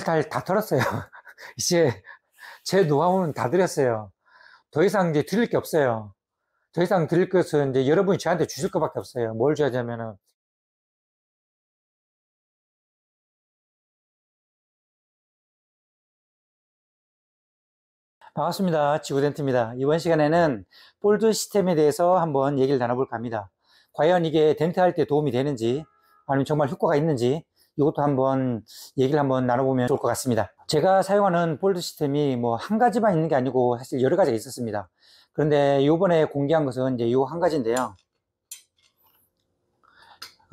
탈탈 다 털었어요. 이제 제 노하우는 다 드렸어요. 더 이상 이제 드릴 게 없어요. 더 이상 드릴 것은 이제 여러분이 저한테 주실 것밖에 없어요. 뭘 줘야 냐면은 반갑습니다. 지구덴트입니다. 이번 시간에는 볼드 시스템에 대해서 한번 얘기를 나눠볼까 합니다. 과연 이게 덴트 할 때 도움이 되는지 아니면 정말 효과가 있는지 이것도 한번 얘기를 한번 나눠보면 좋을 것 같습니다. 제가 사용하는 폴드 시스템이 뭐 한 가지만 있는 게 아니고 사실 여러 가지가 있었습니다. 그런데 요번에 공개한 것은 이제 요한 가지인데요.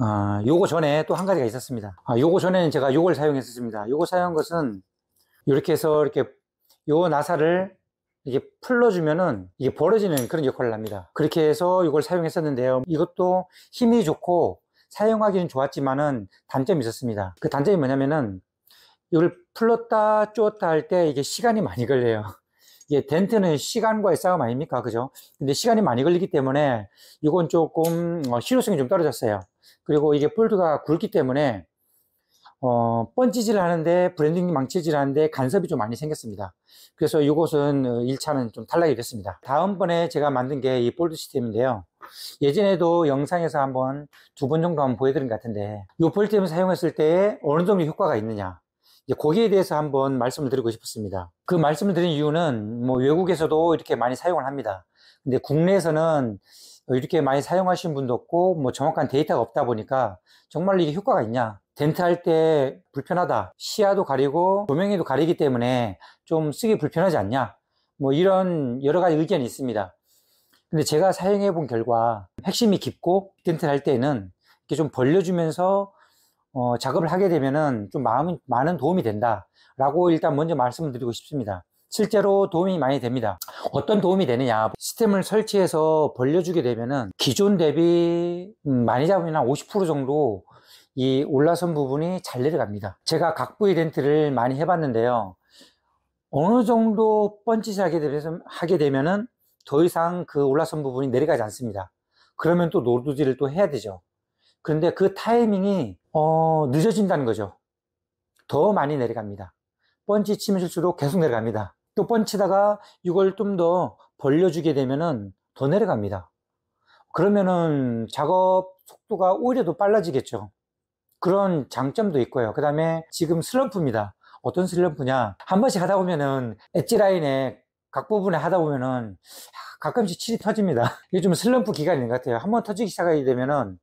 아, 요거 전에 또 한 가지가 있었습니다. 아, 요거 전에는 제가 요걸 사용했었습니다. 요거 사용한 것은 이렇게 해서 이렇게 요 나사를 이게 풀러주면은 이게 벌어지는 그런 역할을 합니다. 그렇게 해서 이걸 사용했었는데요. 이것도 힘이 좋고 사용하기는 좋았지만은 단점이 있었습니다. 그 단점이 뭐냐면은 이걸 풀었다 쪼었다 할 때 이게 시간이 많이 걸려요. 이게 덴트는 시간과의 싸움 아닙니까? 그죠? 근데 시간이 많이 걸리기 때문에 이건 조금 실효성이 어, 좀 떨어졌어요. 그리고 이게 볼트가 굵기 때문에 어, 뻔찌질 하는데 브랜딩 망치질 하는데 간섭이 좀 많이 생겼습니다. 그래서 이곳은 1차는 어, 좀 탈락이 됐습니다. 다음번에 제가 만든 게 이 볼드 시스템인데요. 예전에도 영상에서 한번 두 번 정도 한번 보여드린 것 같은데 이 볼템을 사용했을 때 어느 정도 효과가 있느냐 이제 거기에 대해서 한번 말씀을 드리고 싶었습니다 그 말씀을 드린 이유는 뭐 외국에서도 이렇게 많이 사용을 합니다 근데 국내에서는 이렇게 많이 사용하신 분도 없고 뭐 정확한 데이터가 없다 보니까 정말 이게 효과가 있냐 덴트 할 때 불편하다. 시야도 가리고 조명에도 가리기 때문에 좀 쓰기 불편하지 않냐. 뭐 이런 여러 가지 의견이 있습니다. 근데 제가 사용해 본 결과 핵심이 깊고 덴트 할 때는 이렇게 좀 벌려주면서 어, 작업을 하게 되면은 좀 마음, 많은 도움이 된다. 라고 일단 먼저 말씀드리고 을 싶습니다. 실제로 도움이 많이 됩니다. 어떤 도움이 되느냐. 시스템을 설치해서 벌려주게 되면은 기존 대비 음, 많이 잡으면 한50% 정도 이 올라선 부분이 잘 내려갑니다 제가 각부 이벤트를 많이 해봤는데요 어느 정도 번지지 하게, 하게 되면은 더 이상 그 올라선 부분이 내려가지 않습니다 그러면 또 노드질을 또 해야 되죠 그런데 그 타이밍이 어, 늦어진다는 거죠 더 많이 내려갑니다 번치 치면실수록 계속 내려갑니다 또번치다가 이걸 좀 더 벌려주게 되면은 더 내려갑니다 그러면은 작업 속도가 오히려 더 빨라지겠죠 그런 장점도 있고요. 그 다음에 지금 슬럼프입니다. 어떤 슬럼프냐. 한 번씩 하다 보면은 엣지 라인에 각 부분에 하다 보면은 가끔씩 칠이 터집니다. 이게 좀 슬럼프 기간인 것 같아요. 한 번 터지기 시작하게 되면은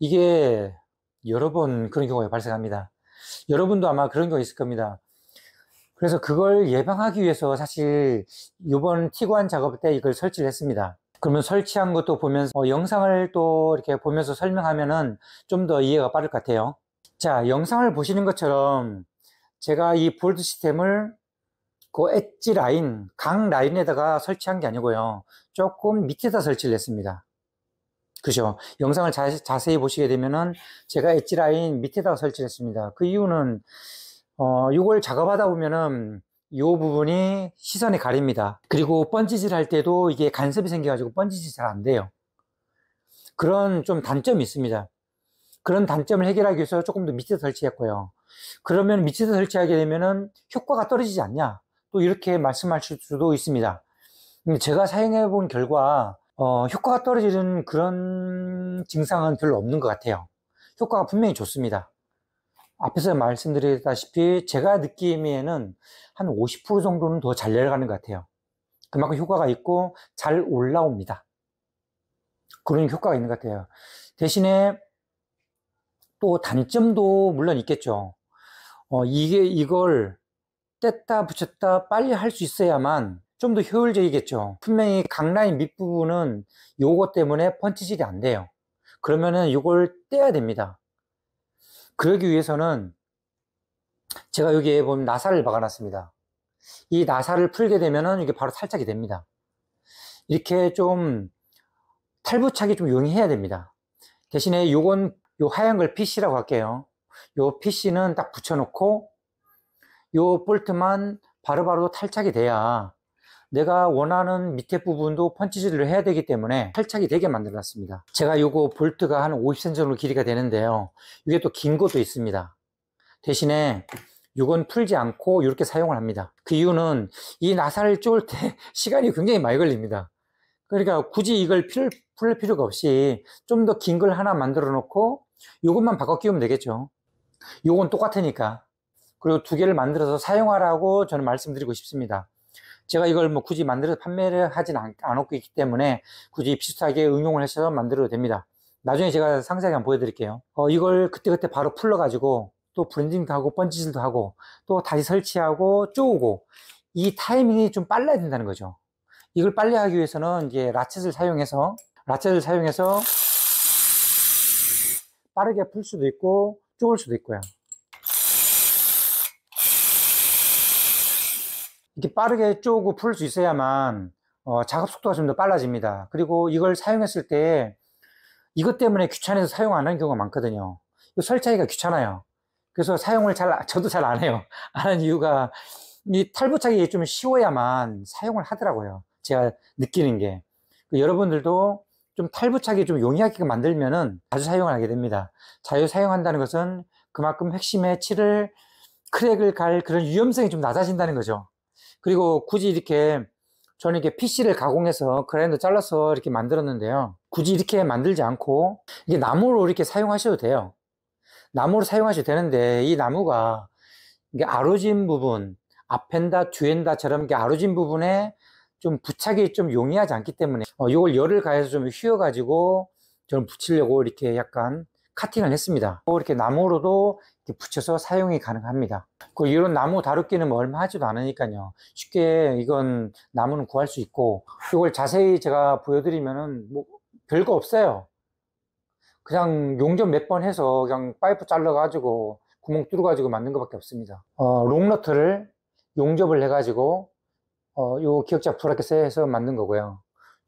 이게 여러 번 그런 경우가 발생합니다. 여러분도 아마 그런 경우 있을 겁니다. 그래서 그걸 예방하기 위해서 사실 이번 티관 작업 때 이걸 설치를 했습니다. 그러면 설치한 것도 보면서 어, 영상을 또 이렇게 보면서 설명하면은 좀 더 이해가 빠를 것 같아요 자 영상을 보시는 것처럼 제가 이 볼드 시스템을 그 엣지 라인 각 라인에다가 설치한 게 아니고요 조금 밑에다 설치를 했습니다 그죠 영상을 자, 자세히 보시게 되면은 제가 엣지 라인 밑에다가 설치를 했습니다 그 이유는 어, 이걸 작업하다 보면은 이 부분이 시선이 가립니다. 그리고 번지질 할 때도 이게 간섭이 생겨가지고 번지질 잘 안 돼요. 그런 좀 단점이 있습니다. 그런 단점을 해결하기 위해서 조금 더 밑에 설치했고요. 그러면 밑에 서 설치하게 되면은 효과가 떨어지지 않냐? 또 이렇게 말씀하실 수도 있습니다. 제가 사용해 본 결과 어, 효과가 떨어지는 그런 증상은 별로 없는 것 같아요. 효과가 분명히 좋습니다. 앞에서 말씀드렸다시피 제가 느끼기에는 한 50% 정도는 더 잘 내려가는 것 같아요. 그만큼 효과가 있고 잘 올라옵니다. 그런 효과가 있는 것 같아요. 대신에 또 단점도 물론 있겠죠. 어, 이게 이걸 뗐다 붙였다 빨리 할 수 있어야만 좀 더 효율적이겠죠. 분명히 강라인 밑부분은 요거 때문에 펀치질이 안 돼요. 그러면은 이걸 떼야 됩니다. 그러기 위해서는 제가 여기에 보면 나사를 박아놨습니다. 이 나사를 풀게 되면은 이게 바로 탈착이 됩니다. 이렇게 좀 탈부착이 좀 용이해야 됩니다. 대신에 요건 요 하얀 걸 PC라고 할게요. 요 PC는 딱 붙여놓고 요 볼트만 바로바로 탈착이 돼야 내가 원하는 밑에 부분도 펀치질을 해야 되기 때문에 탈착이 되게 만들어 놨습니다 제가 이거 볼트가 한 50cm 정도 길이가 되는데요 이게 또 긴 것도 있습니다 대신에 이건 풀지 않고 이렇게 사용을 합니다 그 이유는 이 나사를 쪼을 때 시간이 굉장히 많이 걸립니다 그러니까 굳이 이걸 필, 풀 필요가 없이 좀 더 긴 걸 하나 만들어 놓고 이것만 바꿔 끼우면 되겠죠 이건 똑같으니까 그리고 두 개를 만들어서 사용하라고 저는 말씀드리고 싶습니다 제가 이걸 뭐 굳이 만들어서 판매를 하진 않, 않고 있기 때문에 굳이 비슷하게 응용을 해서 만들어도 됩니다. 나중에 제가 상세하게 한번 보여드릴게요. 어, 이걸 그때그때 바로 풀러가지고 또 브랜딩도 하고 번지질도 하고 또 다시 설치하고 쪼우고 이 타이밍이 좀 빨라야 된다는 거죠. 이걸 빨리 하기 위해서는 이제 라쳇을 사용해서 라쳇을 사용해서 빠르게 풀 수도 있고 쪼을 수도 있고요. 이렇게 빠르게 쪼고 풀 수 있어야만 어, 작업 속도가 좀 더 빨라집니다. 그리고 이걸 사용했을 때 이것 때문에 귀찮아서 사용 안 하는 경우가 많거든요. 이 설치하기가 귀찮아요. 그래서 사용을 잘 저도 잘 안 해요. 안 하는 이유가 이 탈부착이 좀 쉬워야만 사용을 하더라고요. 제가 느끼는 게 그 여러분들도 좀 탈부착이 좀 용이하게 만들면은 자주 사용을 하게 됩니다. 자주 사용한다는 것은 그만큼 핵심의 칠을 크랙을 갈 그런 위험성이 좀 낮아진다는 거죠. 그리고 굳이 이렇게 저는 이렇게 PC를 가공해서 그라인더 잘라서 이렇게 만들었는데요. 굳이 이렇게 만들지 않고 이게 나무로 이렇게 사용하셔도 돼요. 나무로 사용하셔도 되는데 이 나무가 이게 아로진 부분, 앞엔다, 뒤엔다처럼 이게 아로진 부분에 좀 부착이 좀 용이하지 않기 때문에 어, 이걸 열을 가해서 좀 휘어가지고 저는 붙이려고 이렇게 약간 카팅을 했습니다. 이렇게 나무로도 붙여서 사용이 가능합니다 그 이런 나무 다루기는 뭐 얼마 하지도 않으니까요 쉽게 이건 나무는 구할 수 있고 이걸 자세히 제가 보여드리면은 뭐 별거 없어요 그냥 용접 몇 번 해서 그냥 파이프 잘라 가지고 구멍 뚫어 가지고 만든 것밖에 없습니다 어, 롱너트를 용접을 해 가지고 어, 요 기억자 브라켓에 해서 만든 거고요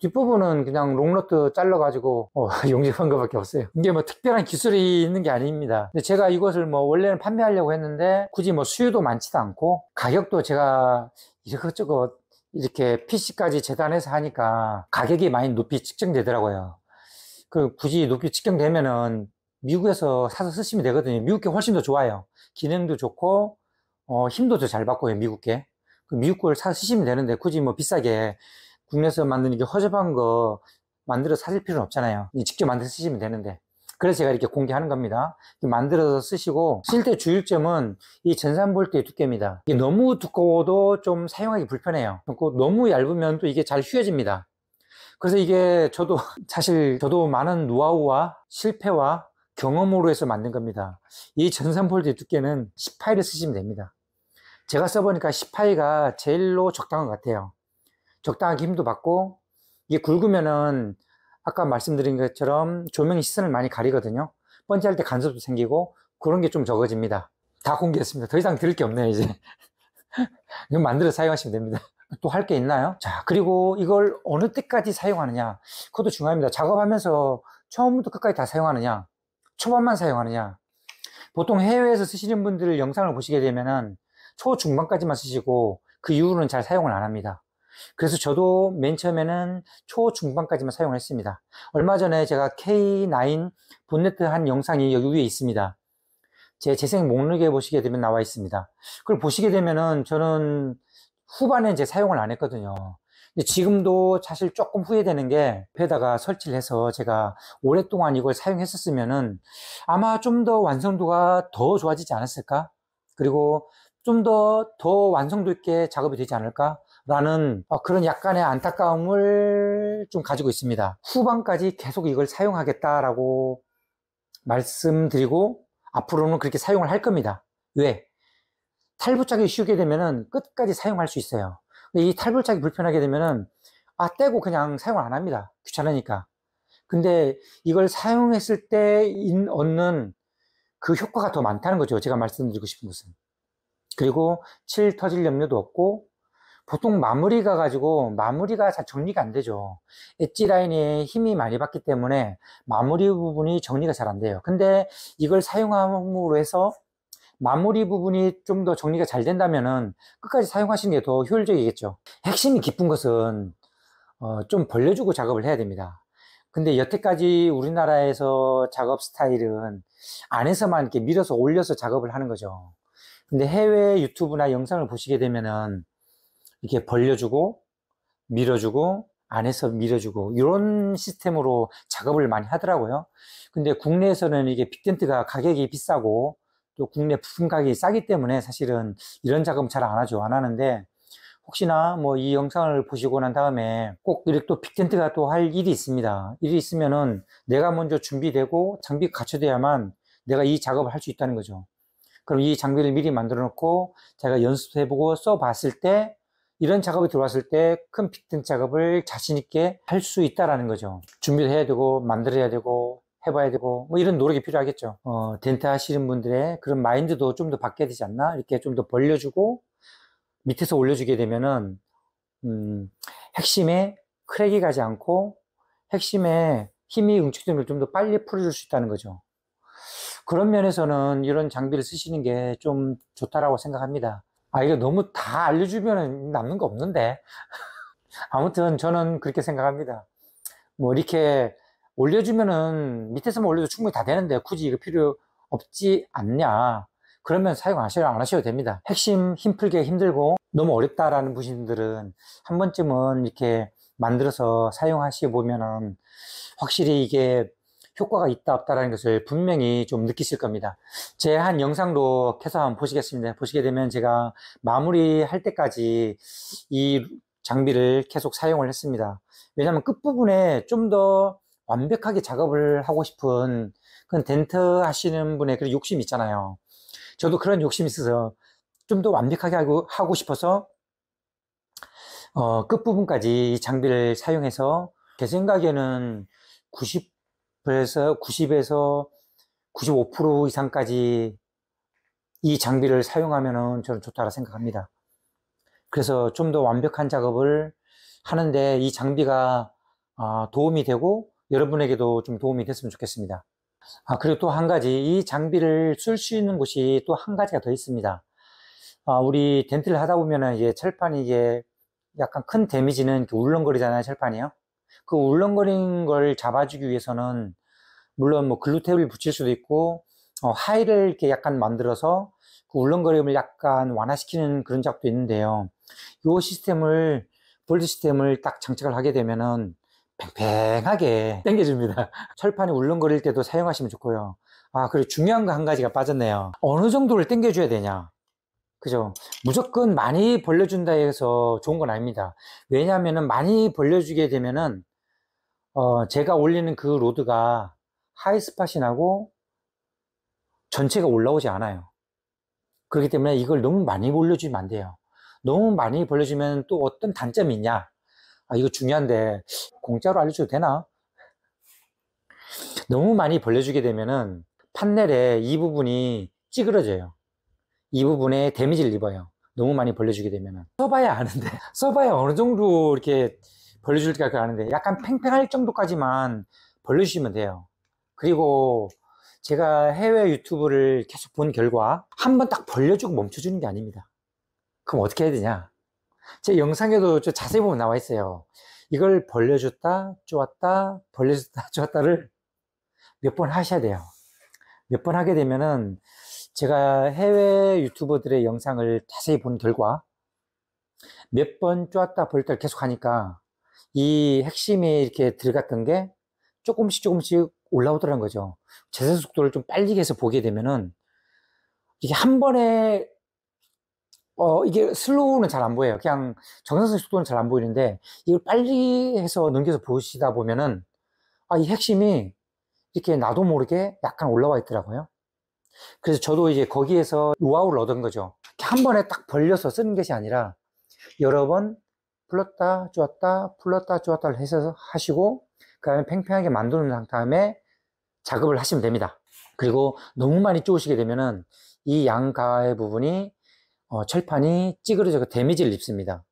뒷부분은 그냥 롱러트 잘라가지고 어, 용접한 것밖에 없어요 이게 뭐 특별한 기술이 있는 게 아닙니다 근데 제가 이것을 뭐 원래는 판매하려고 했는데 굳이 뭐 수요도 많지도 않고 가격도 제가 이것저것 이렇게 PC까지 재단해서 하니까 가격이 많이 높이 측정되더라고요 그 굳이 높이 측정되면은 미국에서 사서 쓰시면 되거든요 미국 게 훨씬 더 좋아요 기능도 좋고 어, 힘도 더 잘 받고요 미국 게그 미국 걸 사서 쓰시면 되는데 굳이 뭐 비싸게 국내에서 만드는 게 허접한 거 만들어 사실 필요는 없잖아요. 직접 만들어 쓰시면 되는데. 그래서 제가 이렇게 공개하는 겁니다. 만들어서 쓰시고 쓸 때 주의점은 이 전산 볼트의 두께입니다. 이게 너무 두꺼워도 좀 사용하기 불편해요. 너무 얇으면 또 이게 잘 휘어집니다. 그래서 이게 저도 사실 저도 많은 노하우와 실패와 경험으로 해서 만든 겁니다. 이 전산 볼트의 두께는 1 8파이 쓰시면 됩니다. 제가 써보니까 1 8파이가 제일로 적당한 것 같아요. 적당하게 힘도 받고 이게 굵으면은 아까 말씀드린 것처럼 조명이 시선을 많이 가리거든요. 번지할 때 간섭도 생기고 그런 게 좀 적어집니다. 다 공개했습니다. 더 이상 들을 게 없네요, 이제. 이거 만들어 사용하시면 됩니다. 또 할 게 있나요? 자, 그리고 이걸 어느 때까지 사용하느냐. 그것도 중요합니다. 작업하면서 처음부터 끝까지 다 사용하느냐. 초반만 사용하느냐. 보통 해외에서 쓰시는 분들 영상을 보시게 되면은 초중반까지만 쓰시고 그 이후로는 잘 사용을 안 합니다. 그래서 저도 맨 처음에는 초중반까지만 사용을 했습니다. 얼마 전에 제가 K9 본네트 한 영상이 여기 위에 있습니다. 제 재생 목록에 보시게 되면 나와 있습니다. 그걸 보시게 되면은 저는 후반엔 제 사용을 안 했거든요. 근데 지금도 사실 조금 후회되는 게배에다가 설치를 해서 제가 오랫동안 이걸 사용했었으면은 아마 좀 더 완성도가 더 좋아지지 않았을까? 그리고 좀 더더 더 완성도 있게 작업이 되지 않을까? 라는 어, 그런 약간의 안타까움을 좀 가지고 있습니다. 후반까지 계속 이걸 사용하겠다라고 말씀드리고 앞으로는 그렇게 사용을 할 겁니다. 왜? 탈부착이 쉬우게 되면은 끝까지 사용할 수 있어요. 근데 이 탈부착이 불편하게 되면은 아 떼고 그냥 사용을 안 합니다. 귀찮으니까. 근데 이걸 사용했을 때 얻는 그 효과가 더 많다는 거죠. 제가 말씀드리고 싶은 것은. 그리고 칠 터질 염려도 없고 보통 마무리가 가지고 마무리가 잘 정리가 안 되죠 엣지 라인에 힘이 많이 받기 때문에 마무리 부분이 정리가 잘 안 돼요 근데 이걸 사용함으로 해서 마무리 부분이 좀 더 정리가 잘 된다면은 끝까지 사용하시는 게 더 효율적이겠죠 핵심이 깊은 것은 어, 좀 벌려주고 작업을 해야 됩니다 근데 여태까지 우리나라에서 작업 스타일은 안에서만 이렇게 밀어서 올려서 작업을 하는 거죠 근데 해외 유튜브나 영상을 보시게 되면은 이렇게 벌려주고 밀어주고 안에서 밀어주고 이런 시스템으로 작업을 많이 하더라고요. 근데 국내에서는 이게 빅텐트가 가격이 비싸고 또 국내 부품 가격이 싸기 때문에 사실은 이런 작업 잘안 하죠. 안 하는데 혹시나 뭐 이 영상을 보시고 난 다음에 꼭 이렇게 또 빅텐트가 또 할 일이 있습니다. 일이 있으면은 내가 먼저 준비되고 장비 갖춰져야만 내가 이 작업을 할 수 있다는 거죠. 그럼 이 장비를 미리 만들어 놓고 제가 연습해보고 써봤을 때 이런 작업이 들어왔을 때 큰 빅텐 작업을 자신있게 할 수 있다라는 거죠. 준비를 해야 되고, 만들어야 되고, 해봐야 되고, 뭐 이런 노력이 필요하겠죠. 어, 덴트 하시는 분들의 그런 마인드도 좀 더 바뀌어야 되지 않나? 이렇게 좀 더 벌려주고, 밑에서 올려주게 되면은, 음, 핵심에 크랙이 가지 않고, 핵심에 힘이 응축됨을 좀더 빨리 풀어줄 수 있다는 거죠. 그런 면에서는 이런 장비를 쓰시는 게 좀 좋다라고 생각합니다. 아, 이거 너무 다 알려주면 남는 거 없는데. 아무튼 저는 그렇게 생각합니다. 뭐 이렇게 올려주면은 밑에서만 올려도 충분히 다 되는데 굳이 이거 필요 없지 않냐. 그러면 사용 하셔야 안 하셔도 됩니다. 핵심 힘풀기 힘들고 너무 어렵다라는 분들은 한 번쯤은 이렇게 만들어서 사용하시고 보면은 확실히 이게 효과가 있다 없다라는 것을 분명히 좀 느끼실 겁니다. 제 한 영상도 계속 한번 보시겠습니다. 보시게 되면 제가 마무리할 때까지 이 장비를 계속 사용을 했습니다. 왜냐하면 끝부분에 좀 더 완벽하게 작업을 하고 싶은 그런 덴트 하시는 분의 그런 욕심이 있잖아요. 저도 그런 욕심이 있어서 좀 더 완벽하게 하고, 하고 싶어서 어, 끝부분까지 이 장비를 사용해서 제 생각에는 90 그래서 90에서 95% 이상까지 이 장비를 사용하면 저는 좋다고 생각합니다. 그래서 좀 더 완벽한 작업을 하는데 이 장비가 아, 도움이 되고 여러분에게도 좀 도움이 됐으면 좋겠습니다. 아, 그리고 또 한 가지 이 장비를 쓸 수 있는 곳이 또 한 가지가 더 있습니다. 아, 우리 덴트를 하다 보면은 이제 철판이 이게 약간 큰 데미지는 울렁거리잖아요, 철판이요. 그 울렁거리는 걸 잡아주기 위해서는 물론 뭐 글루테온을 붙일 수도 있고 어, 하이를 이렇게 약간 만들어서 그 울렁거림을 약간 완화시키는 그런 작업도 있는데요. 이 시스템을 볼드 시스템을 딱 장착을 하게 되면은 팽팽하게 당겨줍니다. 철판이 울렁거릴 때도 사용하시면 좋고요. 아, 그리고 중요한 거 한 가지가 빠졌네요. 어느 정도를 당겨줘야 되냐? 그죠. 무조건 많이 벌려준다 해서 좋은 건 아닙니다. 왜냐하면 많이 벌려주게 되면은, 어, 제가 올리는 그 로드가 하이스팟이 나고 전체가 올라오지 않아요. 그렇기 때문에 이걸 너무 많이 벌려주면 안 돼요. 너무 많이 벌려주면 또 어떤 단점이 있냐? 아, 이거 중요한데, 공짜로 알려줘도 되나? 너무 많이 벌려주게 되면은 판넬에이 부분이 찌그러져요. 이 부분에 데미지를 입어요. 너무 많이 벌려주게 되면 써봐야 아는데 써봐야 어느 정도 이렇게 벌려줄까 그 아는데 약간 팽팽할 정도까지만 벌려주시면 돼요. 그리고 제가 해외 유튜브를 계속 본 결과 한번 딱 벌려주고 멈춰주는 게 아닙니다. 그럼 어떻게 해야 되냐? 제 영상에도 좀 자세히 보면 나와 있어요. 이걸 벌려줬다, 쪼았다, 벌려줬다, 쪼았다를 몇 번 하셔야 돼요. 몇 번 하게 되면은 제가 해외 유튜버들의 영상을 자세히 본 결과 몇 번 쪼았다 벌다 계속 하니까 이 핵심이 이렇게 들어갔던 게 조금씩 조금씩 올라오더라는 거죠. 재생 속도를 좀 빨리 해서 보게 되면은 이게 한 번에 어 이게 슬로우는 잘 안 보여요. 그냥 정상적 속도는 잘 안 보이는데 이걸 빨리 해서 넘겨서 보시다 보면은 아이 핵심이 이렇게 나도 모르게 약간 올라와 있더라고요. 그래서 저도 이제 거기에서 노하우를 얻은 거죠. 한 번에 딱 벌려서 쓰는 것이 아니라 여러 번풀었다 쪼았다 풀렀다 쪼았다를 해서 하시고 그 다음에 팽팽하게 만드는 다음에 작업을 하시면 됩니다. 그리고 너무 많이 쪼으시게 되면은 이 양가의 부분이 어, 철판이 찌그러져서 그 데미지를 입습니다.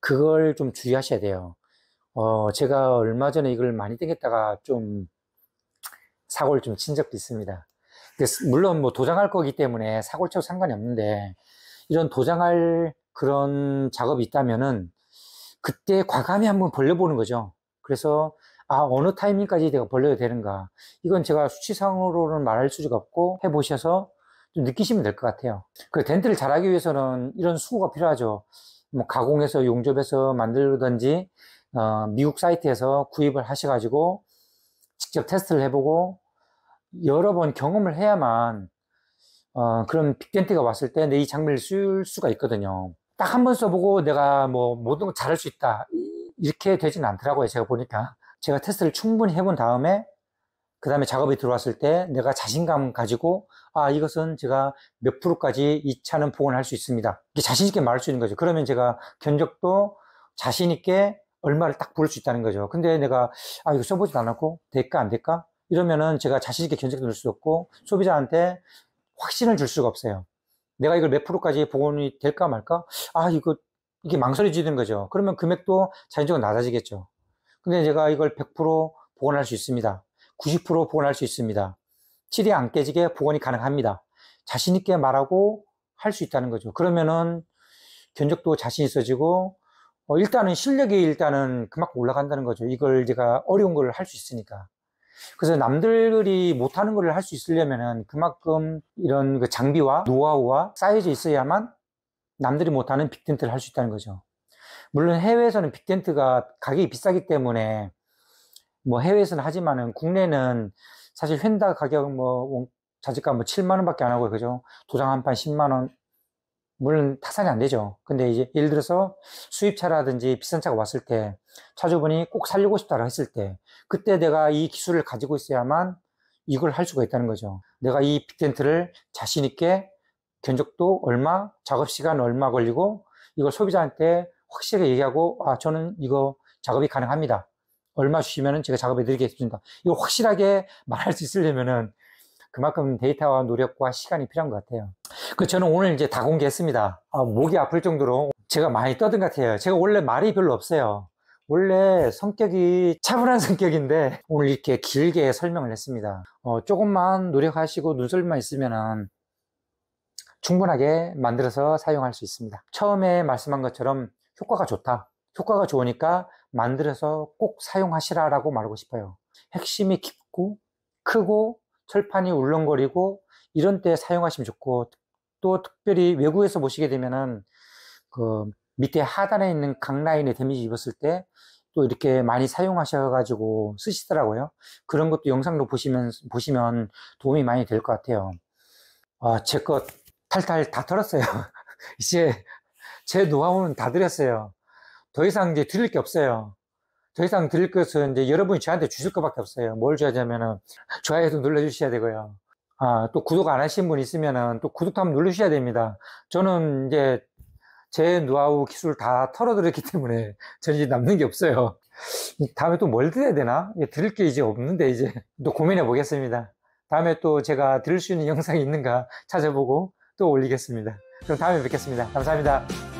그걸 좀 주의하셔야 돼요. 어, 제가 얼마 전에 이걸 많이 땡겼다가 좀 사고를 좀 친 적도 있습니다. 그 물론 뭐 도장할 거기 때문에 사골체와 상관이 없는데 이런 도장할 그런 작업이 있다면은 그때 과감히 한번 벌려보는 거죠. 그래서 아 어느 타이밍까지 내가 벌려야 되는가 이건 제가 수치상으로는 말할 수가 없고 해보셔서 좀 느끼시면 될 것 같아요. 그 덴트를 잘하기 위해서는 이런 수고가 필요하죠. 뭐 가공해서 용접해서 만들든지 어, 미국 사이트에서 구입을 하셔가지고 직접 테스트를 해보고 여러 번 경험을 해야만 어, 그런 빅텐트가 왔을 때 내 이장면을쓸 수가 있거든요. 딱 한 번 써보고 내가 뭐 모든 걸 잘할 수 있다 이렇게 되진 않더라고요. 제가 보니까 제가 테스트를 충분히 해본 다음에 그 다음에 작업이 들어왔을 때 내가 자신감 가지고 아 이것은 제가 몇 프로까지 이 차는 복원할 수 있습니다. 이게 자신 있게 말할 수 있는 거죠. 그러면 제가 견적도 자신 있게 얼마를 딱볼수 있다는 거죠. 근데 내가 아 이거 써보지도 않았고 될까 안 될까 이러면은 제가 자신 있게 견적도 낼수 없고 소비자한테 확신을 줄 수가 없어요. 내가 이걸 몇 프로까지 복원이 될까 말까? 아 이거 이게 망설여지는 거죠. 그러면 금액도 자연적으로 낮아지겠죠. 근데 제가 이걸 100% 복원할 수 있습니다. 90% 복원할 수 있습니다. 칠이 안 깨지게 복원이 가능합니다. 자신 있게 말하고 할 수 있다는 거죠. 그러면은 견적도 자신 있어지고 어, 일단은 실력이 일단은 그만큼 올라간다는 거죠. 이걸 제가 어려운 걸 할 수 있으니까. 그래서 남들이 못하는 것을 할 수 있으려면은 그만큼 이런 그 장비와 노하우와 쌓여져 있어야만 남들이 못하는 빅텐트를 할 수 있다는 거죠. 물론 해외에서는 빅텐트가 가격이 비싸기 때문에 뭐 해외에서는 하지만은 국내는 사실 휀다 가격 뭐 자재가 뭐 7만 원밖에 안하고 그죠? 도장 한판 10만 원 물론 타산이 안 되죠. 근데 이제 예를 들어서 수입차라든지 비싼 차가 왔을 때 차주분이 꼭 살리고 싶다라고 했을 때 그때 내가 이 기술을 가지고 있어야만 이걸 할 수가 있다는 거죠. 내가 이 빅텐트를 자신 있게 견적도 얼마, 작업 시간 얼마 걸리고 이걸 소비자한테 확실하게 얘기하고 아 저는 이거 작업이 가능합니다. 얼마 주시면 제가 작업해 드리겠습니다. 이거 확실하게 말할 수 있으려면은 그만큼 데이터와 노력과 시간이 필요한 것 같아요. 그 저는 오늘 이제 다 공개했습니다. 아, 목이 아플 정도로 제가 많이 떠든 것 같아요. 제가 원래 말이 별로 없어요. 원래 성격이 차분한 성격인데 오늘 이렇게 길게 설명을 했습니다. 어, 조금만 노력하시고 눈썰만 있으면 충분하게 만들어서 사용할 수 있습니다. 처음에 말씀한 것처럼 효과가 좋다. 효과가 좋으니까 만들어서 꼭 사용하시라라고 말하고 싶어요. 핵심이 깊고 크고 철판이 울렁거리고 이런 때 사용하시면 좋고 또 특별히 외국에서 보시게 되면은 그 밑에 하단에 있는 각 라인에 데미지 입었을 때 또 이렇게 많이 사용하셔가지고 쓰시더라고요. 그런 것도 영상으로 보시면 보시면 도움이 많이 될 것 같아요. 아, 제것 탈탈 다 털었어요. 이제 제 노하우는 다 드렸어요. 더 이상 이제 드릴 게 없어요. 더 이상 드릴 것은 이제 여러분이 저한테 주실 것밖에 없어요. 뭘 줘야 되면은 좋아요도 눌러주셔야 되고요. 아, 또 구독 안 하신 분 있으면은 또 구독 한번 누르셔야 됩니다. 저는 이제 제 노하우 기술 다 털어드렸기 때문에 저는 이제 남는 게 없어요. 다음에 또 뭘 드려야 되나? 드릴 게 이제 없는데 이제 또 고민해 보겠습니다. 다음에 또 제가 들을 수 있는 영상이 있는가 찾아보고 또 올리겠습니다. 그럼 다음에 뵙겠습니다. 감사합니다.